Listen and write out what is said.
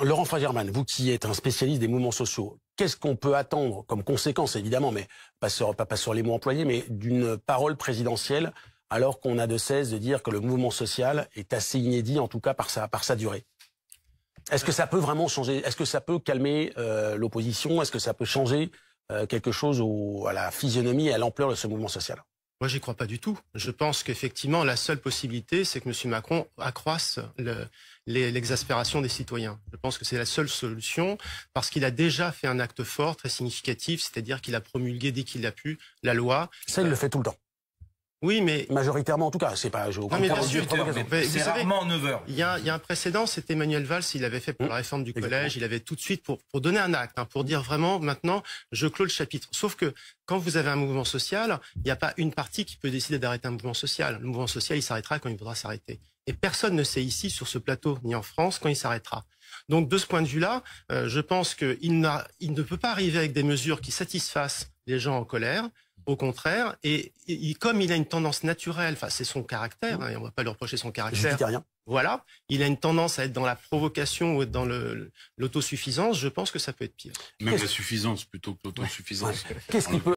Laurent Fragerman, vous qui êtes un spécialiste des mouvements sociaux, qu'est-ce qu'on peut attendre comme conséquence, évidemment, mais pas sur, pas, sur les mots employés, mais d'une parole présidentielle alors qu'on a de cesse de dire que le mouvement social est assez inédit, en tout cas par sa, par sa durée Est-ce que ça peut vraiment changer Est-ce que ça peut calmer euh, l'opposition Est-ce que ça peut changer euh, quelque chose à la physionomie et à l'ampleur de ce mouvement social moi, j'y crois pas du tout. Je pense qu'effectivement, la seule possibilité, c'est que M. Macron accroisse l'exaspération des citoyens. Je pense que c'est la seule solution parce qu'il a déjà fait un acte fort, très significatif, c'est-à-dire qu'il a promulgué dès qu'il l'a pu la loi. Ça, il le euh, fait tout le temps. Oui, mais. Majoritairement, en tout cas. C'est pas. Je non, mais bien sûr, c'est rarement 9 heures. Il y, a, y, a, un précédent, c'était Emmanuel Valls, il l'avait fait pour la mmh. réforme du collège, il avait tout de suite pour, donner un acte, hein, pour dire vraiment maintenant, je clôt le chapitre. Sauf que quand vous avez un mouvement social, il n'y a pas une partie qui peut décider d'arrêter un mouvement social. Le mouvement social, il s'arrêtera quand il voudra s'arrêter. Et personne ne sait ici, sur ce plateau, ni en France, quand il s'arrêtera. Donc, de ce point de vue-là, euh, je pense qu'il ne peut pas arriver avec des mesures qui satisfassent les gens en colère, au contraire, et, comme il a une tendance naturelle, enfin c'est son caractère, hein, et on ne va pas lui reprocher son caractère. Voilà, il a une tendance à être dans la provocation ou dans l'autosuffisance. Je pense que ça peut être pire. Même la suffisance plutôt que l'autosuffisance. Qu'est-ce qu'il